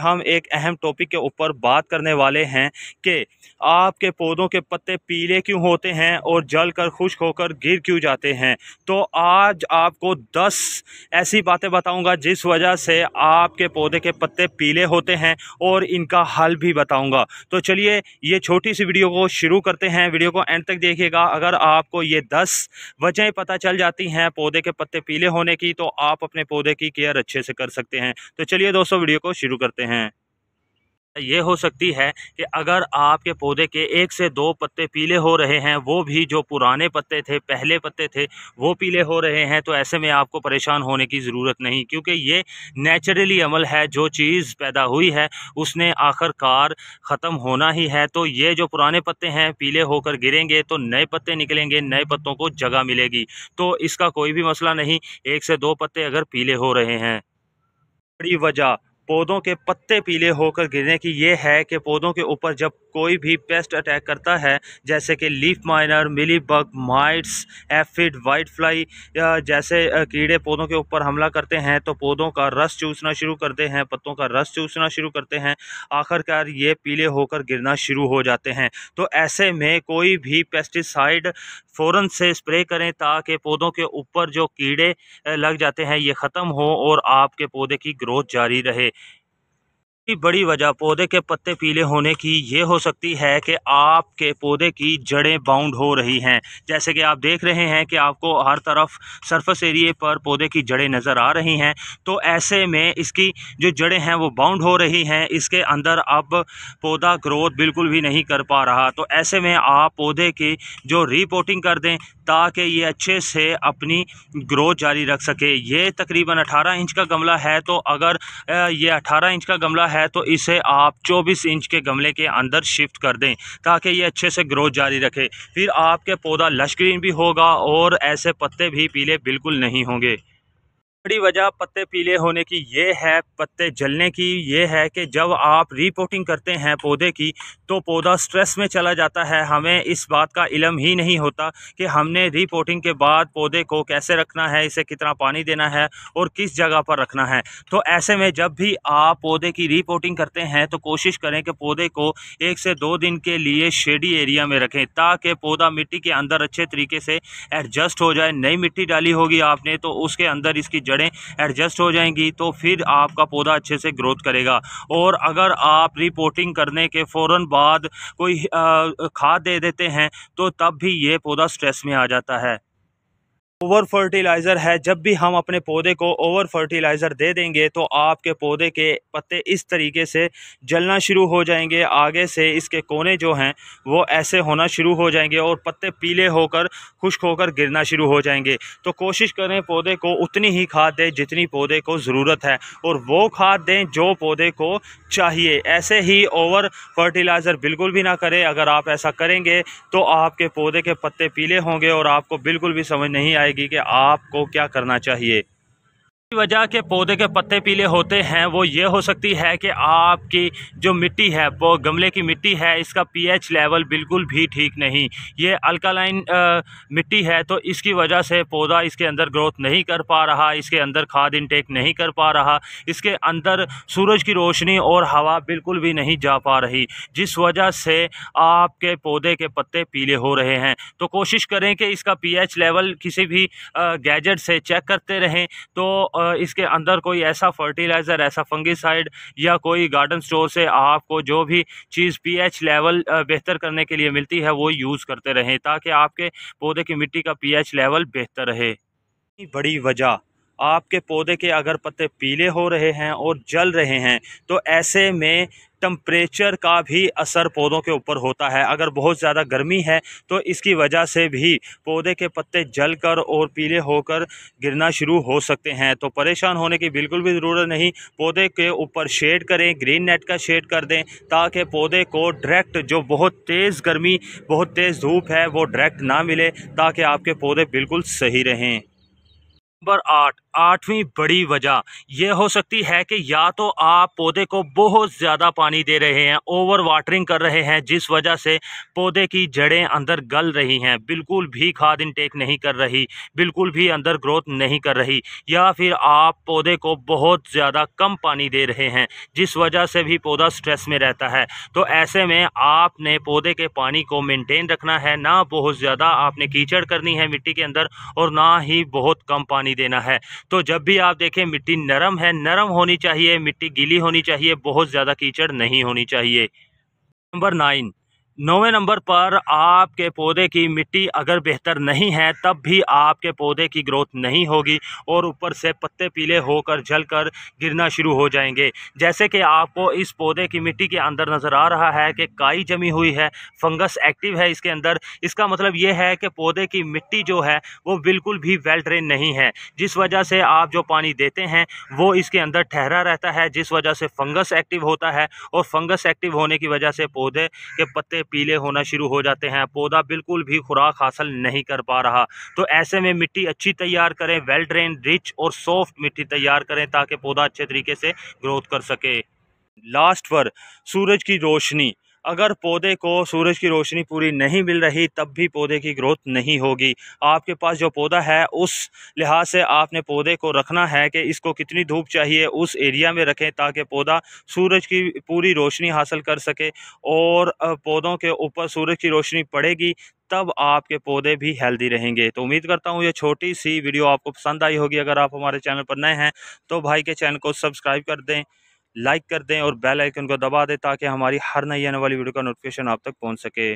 हम एक अहम टॉपिक के ऊपर बात करने वाले हैं कि आपके पौधों के पत्ते पीले क्यों होते हैं और जल कर खुश्क होकर गिर क्यों जाते हैं तो आज आपको 10 ऐसी बातें बताऊंगा जिस वजह से आपके पौधे के पत्ते पीले होते हैं और इनका हल भी बताऊंगा तो चलिए ये छोटी सी वीडियो को शुरू करते हैं वीडियो को एंड तक देखिएगा अगर आपको ये दस वजहें पता चल जाती हैं पौधे के पत्ते पीले होने की तो आप अपने पौधे की केयर अच्छे से कर सकते हैं तो चलिए दोस्तों वीडियो को शुरू करते हैं हैं ये हो सकती है कि अगर आपके पौधे के एक से दो पत्ते पीले हो रहे हैं वो भी जो पुराने पत्ते थे पहले पत्ते थे वो पीले हो रहे हैं तो ऐसे में आपको परेशान होने की ज़रूरत नहीं क्योंकि ये नेचुरली अमल है जो चीज़ पैदा हुई है उसने आखिरकार ख़त्म होना ही है तो ये जो पुराने पत्ते हैं पीले होकर गिरेंगे तो नए पत्ते निकलेंगे नए पत्तों को जगह मिलेगी तो इसका कोई भी मसला नहीं एक से दो पत्ते अगर पीले हो रहे हैं बड़ी वजह पौधों के पत्ते पीले होकर गिरने की ये है कि पौधों के ऊपर जब कोई भी पेस्ट अटैक करता है जैसे कि leaf miner mealybug mites aphid whitefly जैसे कीड़े पौधों के ऊपर हमला करते हैं तो पौधों का रस चूसना शुरू करते हैं पत्तों का रस चूसना शुरू करते हैं आखिरकार ये पीले होकर गिरना शुरू हो जाते हैं तो ऐसे में कोई भी पेस्टिसाइड फ़ौर से स्प्रे करें ताकि पौधों के ऊपर जो कीड़े लग जाते हैं ये ख़त्म हो और आपके पौधे की ग्रोथ जारी रहे बड़ी वजह पौधे के पत्ते पीले होने की ये हो सकती है कि आपके पौधे की जड़ें बाउंड हो रही हैं जैसे कि आप देख रहे हैं कि आपको हर तरफ सरफेस एरिए पर पौधे की जड़ें नज़र आ रही हैं तो ऐसे में इसकी जो जड़ें हैं वो बाउंड हो रही हैं इसके अंदर अब पौधा ग्रोथ बिल्कुल भी नहीं कर पा रहा तो ऐसे में आप पौधे की जो रिपोर्टिंग कर दें ताकि ये अच्छे से अपनी ग्रोथ जारी रख सके ये तकरीबन अठारह इंच का गमला है तो अगर ये अठारह इंच का गमला है है तो इसे आप 24 इंच के गमले के अंदर शिफ्ट कर दें ताकि ये अच्छे से ग्रोथ जारी रखे फिर आपके पौधा लश भी होगा और ऐसे पत्ते भी पीले बिल्कुल नहीं होंगे बड़ी वजह पत्ते पीले होने की ये है पत्ते जलने की ये है कि जब आप रिपोर्टिंग करते हैं पौधे की तो पौधा स्ट्रेस में चला जाता है हमें इस बात का इलम ही नहीं होता कि हमने रिपोर्टिंग के बाद पौधे को कैसे रखना है इसे कितना पानी देना है और किस जगह पर रखना है तो ऐसे में जब भी आप पौधे की रिपोर्टिंग करते हैं तो कोशिश करें कि पौधे को एक से दो दिन के लिए शेडी एरिया में रखें ताकि पौधा मिट्टी के अंदर अच्छे तरीके से एडजस्ट हो जाए नई मिट्टी डाली होगी आपने तो उसके अंदर इसकी जड़ जड़ें एडजस्ट हो जाएंगी तो फिर आपका पौधा अच्छे से ग्रोथ करेगा और अगर आप रिपोर्टिंग करने के फ़ौर बाद कोई खाद दे देते हैं तो तब भी ये पौधा स्ट्रेस में आ जाता है ओवर फर्टिलाइज़र है जब भी हम अपने पौधे को ओवर फर्टिलाइज़र दे देंगे तो आपके पौधे के पत्ते इस तरीके से जलना शुरू हो जाएंगे आगे से इसके कोने जो हैं वो ऐसे होना शुरू हो जाएंगे और पत्ते पीले होकर खुश्क होकर गिरना शुरू हो जाएंगे तो कोशिश करें पौधे को उतनी ही खाद दें जितनी पौधे को ज़रूरत है और वो खाद दें जो पौधे को चाहिए ऐसे ही ओवर फर्टिलाइज़र बिल्कुल भी ना करें अगर आप ऐसा करेंगे तो आपके पौधे के पत्ते पीले होंगे और आपको बिल्कुल भी समझ नहीं आए जाएगी कि आपको क्या करना चाहिए वजह के पौधे के पत्ते पीले होते हैं वो ये हो सकती है कि आपकी जो मिट्टी है वो गमले की मिट्टी है इसका पीएच लेवल बिल्कुल भी ठीक नहीं ये अल्कालाइन मिट्टी है तो इसकी वजह से पौधा इसके अंदर ग्रोथ नहीं कर पा रहा इसके अंदर खाद इनटेक नहीं कर पा रहा इसके अंदर सूरज की रोशनी और हवा बिल्कुल भी नहीं जा पा रही जिस वजह से आपके पौधे के पत्ते पीले हो रहे हैं तो कोशिश करें कि इसका पी लेवल किसी भी गैजेट से चेक करते रहें तो इसके अंदर कोई ऐसा फर्टिलाइज़र ऐसा फंगिसाइड या कोई गार्डन स्टोर से आपको जो भी चीज़ पीएच लेवल बेहतर करने के लिए मिलती है वो यूज़ करते रहें ताकि आपके पौधे की मिट्टी का पीएच लेवल बेहतर रहे बड़ी वजह आपके पौधे के अगर पत्ते पीले हो रहे हैं और जल रहे हैं तो ऐसे में टम्परेचर का भी असर पौधों के ऊपर होता है अगर बहुत ज़्यादा गर्मी है तो इसकी वजह से भी पौधे के पत्ते जल कर और पीले होकर गिरना शुरू हो सकते हैं तो परेशान होने की बिल्कुल भी ज़रूरत नहीं पौधे के ऊपर शेड करें ग्रीन नेट का शेड कर दें ताकि पौधे को डायरेक्ट जो बहुत तेज़ गर्मी बहुत तेज़ धूप है वो डायरेक्ट ना मिले ताकि आपके पौधे बिल्कुल सही रहें नंबर आठ आठवीं बड़ी वजह यह हो सकती है कि या तो आप पौधे को बहुत ज़्यादा पानी दे रहे हैं ओवर वाटरिंग कर रहे हैं जिस वजह से पौधे की जड़ें अंदर गल रही हैं बिल्कुल भी खाद इनटेक नहीं कर रही बिल्कुल भी अंदर ग्रोथ नहीं कर रही या फिर आप पौधे को बहुत ज़्यादा कम पानी दे रहे हैं जिस वजह से भी पौधा स्ट्रेस में रहता है तो ऐसे में आपने पौधे के पानी को मेनटेन रखना है ना बहुत ज़्यादा आपने कीचड़ करनी है मिट्टी के अंदर और ना ही बहुत कम पानी देना है तो जब भी आप देखें मिट्टी नरम है नरम होनी चाहिए मिट्टी गीली होनी चाहिए बहुत ज़्यादा कीचड़ नहीं होनी चाहिए नंबर नाइन नौवे नंबर पर आपके पौधे की मिट्टी अगर बेहतर नहीं है तब भी आपके पौधे की ग्रोथ नहीं होगी और ऊपर से पत्ते पीले होकर जलकर गिरना शुरू हो जाएंगे जैसे कि आपको इस पौधे की मिट्टी के अंदर नज़र आ रहा है कि काई जमी हुई है फंगस एक्टिव है इसके अंदर इसका मतलब ये है कि पौधे की मिट्टी जो है वो बिल्कुल भी वेल ड्रेन नहीं है जिस वजह से आप जो पानी देते हैं वो इसके अंदर ठहरा रहता है जिस वजह से फंगस एक्टिव होता है और फंगस एक्टिव होने की वजह से पौधे के पत्ते पीले होना शुरू हो जाते हैं पौधा बिल्कुल भी खुराक हासिल नहीं कर पा रहा तो ऐसे में मिट्टी अच्छी तैयार करें वेल ड्रेन रिच और सॉफ्ट मिट्टी तैयार करें ताकि पौधा अच्छे तरीके से ग्रोथ कर सके लास्ट पर सूरज की रोशनी अगर पौधे को सूरज की रोशनी पूरी नहीं मिल रही तब भी पौधे की ग्रोथ नहीं होगी आपके पास जो पौधा है उस लिहाज से आपने पौधे को रखना है कि इसको कितनी धूप चाहिए उस एरिया में रखें ताकि पौधा सूरज की पूरी रोशनी हासिल कर सके और पौधों के ऊपर सूरज की रोशनी पड़ेगी तब आपके पौधे भी हेल्दी रहेंगे तो उम्मीद करता हूँ ये छोटी सी वीडियो आपको पसंद आई होगी अगर आप हमारे चैनल पर नए हैं तो भाई के चैनल को सब्सक्राइब कर दें लाइक कर दें और बेल आइकन को दबा दें ताकि हमारी हर नई आने वाली वीडियो का नोटिफिकेशन आप तक पहुंच सके